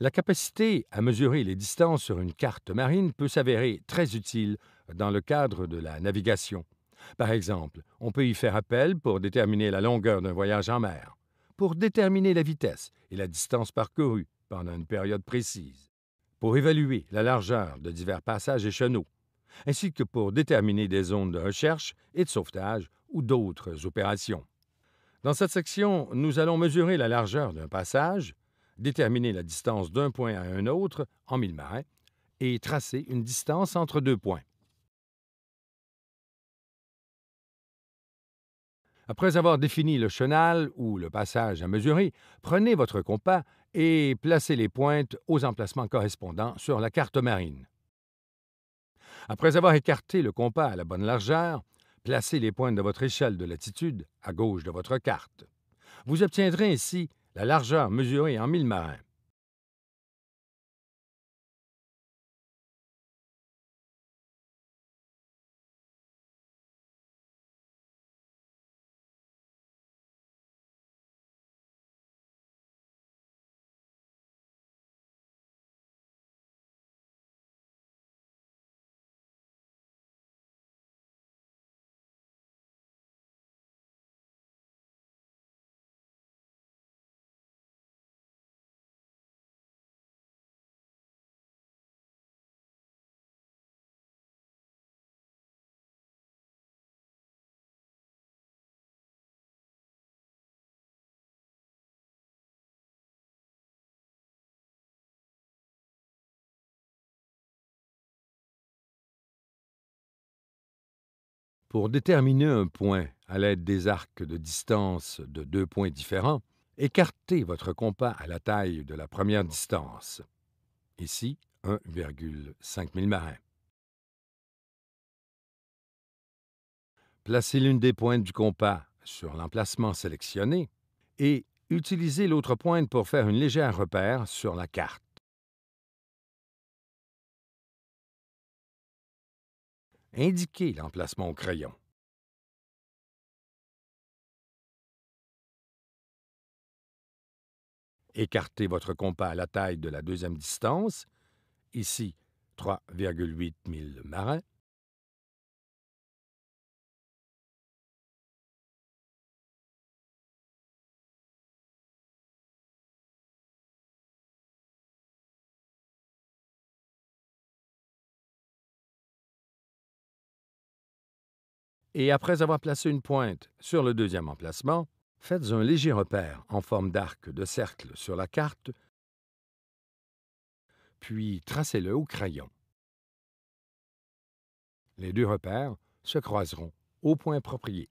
La capacité à mesurer les distances sur une carte marine peut s'avérer très utile dans le cadre de la navigation. Par exemple, on peut y faire appel pour déterminer la longueur d'un voyage en mer, pour déterminer la vitesse et la distance parcourue pendant une période précise, pour évaluer la largeur de divers passages et chenaux, ainsi que pour déterminer des zones de recherche et de sauvetage ou d'autres opérations. Dans cette section, nous allons mesurer la largeur d'un passage, déterminer la distance d'un point à un autre en mille marins et tracer une distance entre deux points. Après avoir défini le chenal ou le passage à mesurer, prenez votre compas et placez les pointes aux emplacements correspondants sur la carte marine. Après avoir écarté le compas à la bonne largeur, placez les pointes de votre échelle de latitude à gauche de votre carte. Vous obtiendrez ainsi la largeur mesurée en mille marins Pour déterminer un point à l'aide des arcs de distance de deux points différents, écartez votre compas à la taille de la première distance. Ici, 1,5 mille marins. Placez l'une des pointes du compas sur l'emplacement sélectionné et utilisez l'autre pointe pour faire une légère repère sur la carte. Indiquez l'emplacement au crayon. Écartez votre compas à la taille de la deuxième distance, ici 3,8 milles marins, et après avoir placé une pointe sur le deuxième emplacement, faites un léger repère en forme d'arc de cercle sur la carte, puis tracez-le au crayon. Les deux repères se croiseront au point approprié.